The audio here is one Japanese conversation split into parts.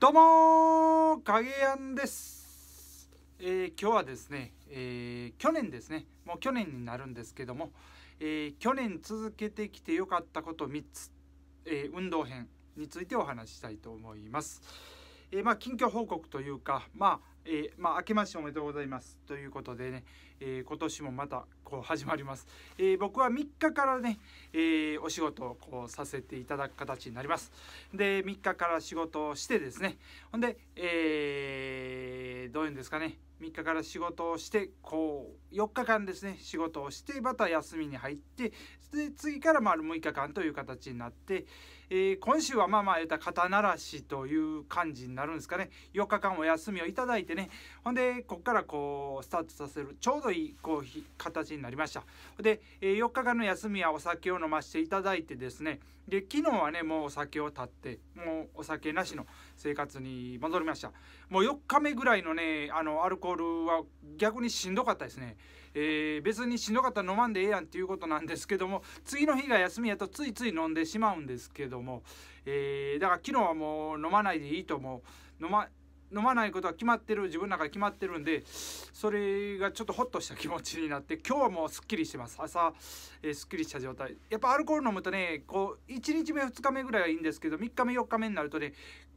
どうも影やんです、えー、今日はですね、えー、去年ですねもう去年になるんですけども、えー、去年続けてきてよかったこと3つ、え運動編についてお話ししたいと思います、えまあ、近況報告というかまあえー、まあ、明けましておめでとうございますということでね、えー、今年もまたこう始まります、えー、僕は3日からね、えお仕事をこうさせていただく形になりますで3日から仕事をしてですねほんで、えどういうんですかね3日から仕事をしてこう4日間ですね仕事をしてまた休みに入ってで次からまあ6日間という形になって、え今週はまあまあ言った肩慣らしという感じになるんですかね4日間お休みをいただいてねねほんでここからこうスタートさせるちょうどいいこう形になりましたで4日間の休みはお酒を飲ませていただいてですねで昨日はねもうお酒を絶ってもうお酒なしの生活に戻りましたもう4日目ぐらいのねあのアルコールは逆にしんどかったですね、えー、別にしんどかったら飲まんでええやんっていうことなんですけども次の日が休みやとついつい飲んでしまうんですけども、えー、だから昨日はもう飲まないでいいと思う飲ま飲まないことは決まってる自分の中で決まってるんでそれがちょっとホッとした気持ちになって今日はもうすっきりしてます朝、えー、すっきりした状態やっぱアルコール飲むとねこう1日目2日目ぐらいはいいんですけど3日目4日目になるとね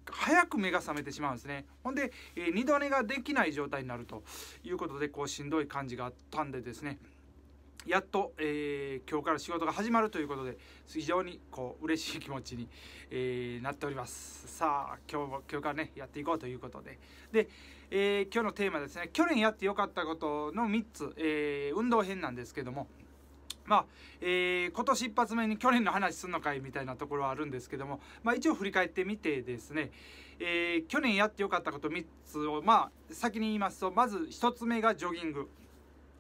早く目が覚めてしまうんですねほんで、えー、二度寝ができない状態になるということでこうしんどい感じがあったんでですねやっと、えー、今日から仕事が始まるということで非常にこう嬉しい気持ちに、えー、なっておりますさあ今日も今日からねやっていこうということでで、えー、今日のテーマですね去年やってよかったことの3つ、えー、運動編なんですけどもまあえー、今年一発目に去年の話すんのかいみたいなところはあるんですけども、まあ、一応振り返ってみてですね、えー、去年やってよかったこと3つを、まあ、先に言いますとまず1つ目がジョギング。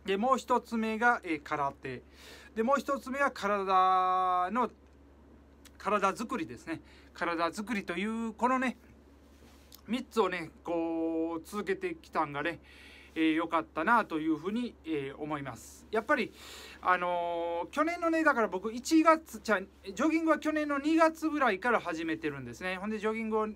でもう1つ目が、え空手でもう1つ目は体の体づくりですね体づくりというこのね3つをねこう続けてきたんがね良、えー、かったなというふうに、えー、思いますやっぱりあのー、去年のねだから僕1月じゃジョギングは去年の2月ぐらいから始めてるんですねほんでジョギングを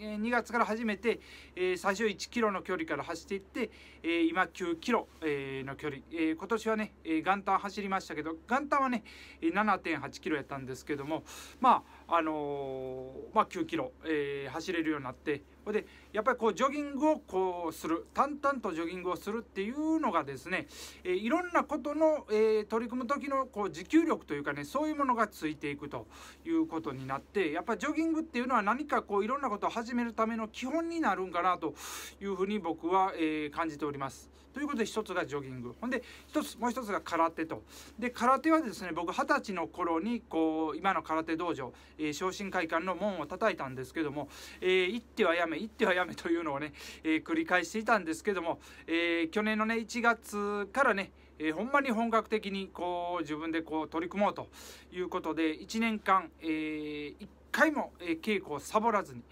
2月から始めて、えー、最初1キロの距離から走っていって、えー、今9キロ、えー、の距離、えー、今年はね、えー、元旦走りましたけど元旦はね7.8キロやったんですけどもまああのー、まあ9キロ、えー、走れるようになってほでやっぱりこうジョギングをこうする淡々とジョギングをするっていうのがですね、えー、いろんなことの、えー、取り組む時のこう持久力というかねそういうものがついていくということになってやっぱジョギングっていうのは何かこういろんなことを始めるための基本になるんかなというふうに僕は、えー、感じております。ということで一つがジョギングほんで一つもう一つが空手と。で空手はですね僕二十歳の頃にこう今の空手道場、えー、昇進会館の門を叩いたんですけども、えー、行ってはやめめ行ってはやめというのをね、えー、繰り返していたんですけども、えー、去年のね1月からね、えー、ほんまに本格的にこう自分でこう取り組もうということで1年間、えー、1回も稽古をサボらずに。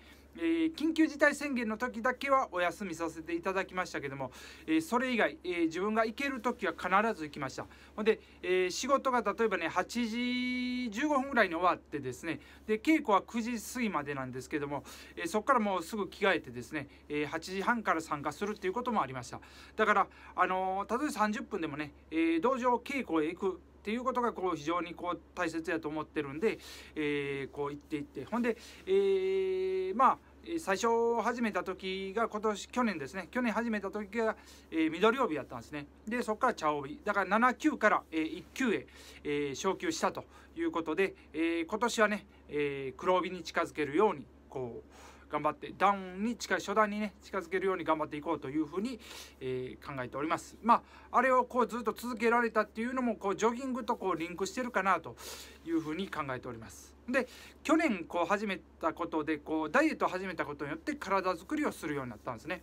えー、緊急事態宣言の時だけはお休みさせていただきましたけども、えー、それ以外、えー、自分が行ける時は必ず行きましたほんで、え仕事が例えばね8時15分ぐらいに終わってですねで稽古は9時過ぎまでなんですけども、えそこからもうすぐ着替えてですね、え8時半から参加するっていうこともありましただから、あの例えば30分でもね、え道場稽古へ行くっていうことがこう非常にこう大切やと思ってるんで、えー、こう言っていってほんで、えー、まあ最初始めた時が今年去年ですね去年始めた時が、えー、緑帯やったんですねでそこから茶帯だから7級から、えー、1級へ、えー、昇級したということで、えー、今年はね、えー、黒帯に近づけるようにこう頑張ってダウンに近い初段にね近づけるように頑張っていこうというふうに、えー、考えておりますまああれをこうずっと続けられたっていうのもこうジョギングとこうリンクしてるかなというふうに考えておりますで去年こう始めたことでこうダイエットを始めたことによって体づくりをするようになったんですね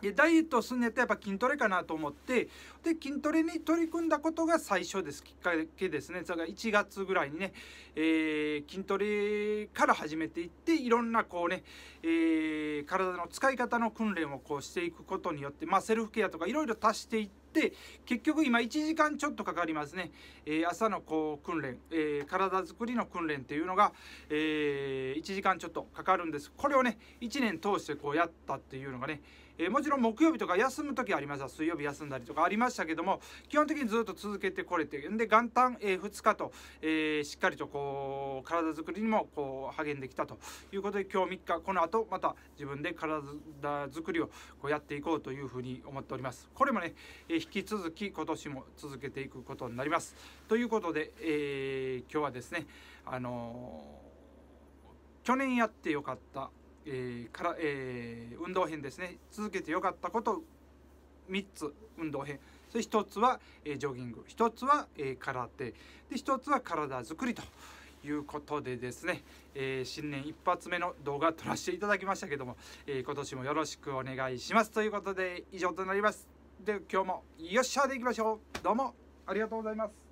でダイエットをするのやったらやっぱ筋トレかなと思ってで筋トレに取り組んだことが最初ですきっかけですねそれが1月ぐらいにね、えー、筋トレから始めていっていろんなこうね、えー、体の使い方の訓練をこうしていくことによって、まあ、セルフケアとかいろいろ足していってって結局今1時間ちょっとかかりますね、えー、朝のこう訓練、えー、体づくりの訓練っていうのが、えー、1時間ちょっとかかるんですこれをね1年通してこうやったっていうのがね、えもちろん木曜日とか休む時ありました水曜日休んだりとかありましたけども基本的にずっと続けてこれてで元旦、え2日と、えしっかりとこう体作りにもこう励んできたということで今日3日この後また自分で体作りをこうやっていこうというふうに思っておりますこれもね、え引き続き今年も続けていくことになります。ということで、えー、今日はですね、あのー、去年やってよかった、えーから、えー、運動編ですね、続けてよかったこと3つ運動編。それ1つは、えー、ジョギング、1つは、えー、空手、で1つは体づくりと。いうことでですね、えー、新年一発目の動画撮らせていただきましたけども、えー、今年もよろしくお願いしますということで以上となります。で今日もよっしゃーでいきましょうどうもありがとうございます